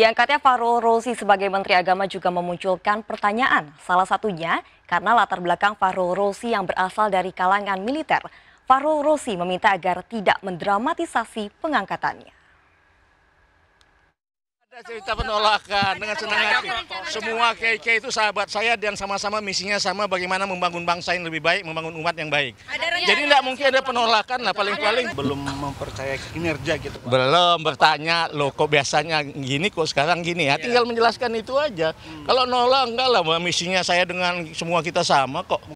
Diangkatnya Farul Rozi sebagai Menteri Agama juga memunculkan pertanyaan. Salah satunya karena latar belakang Farul Rozi yang berasal dari kalangan militer. Farul Rozi meminta agar tidak mendramatisasi pengangkatannya ada cerita penolakan dengan senang hati. Semua KK itu sahabat saya dan sama-sama misinya sama bagaimana membangun bangsa yang lebih baik, membangun umat yang baik. Jadi tidak mungkin ada penolakan lah paling-paling. Belum mempercayai kinerja gitu. Pak. Belum bertanya lo kok biasanya gini kok sekarang gini ya. Iya. Tinggal menjelaskan itu aja. Hmm. Kalau nolak enggak lah misinya saya dengan semua kita sama kok.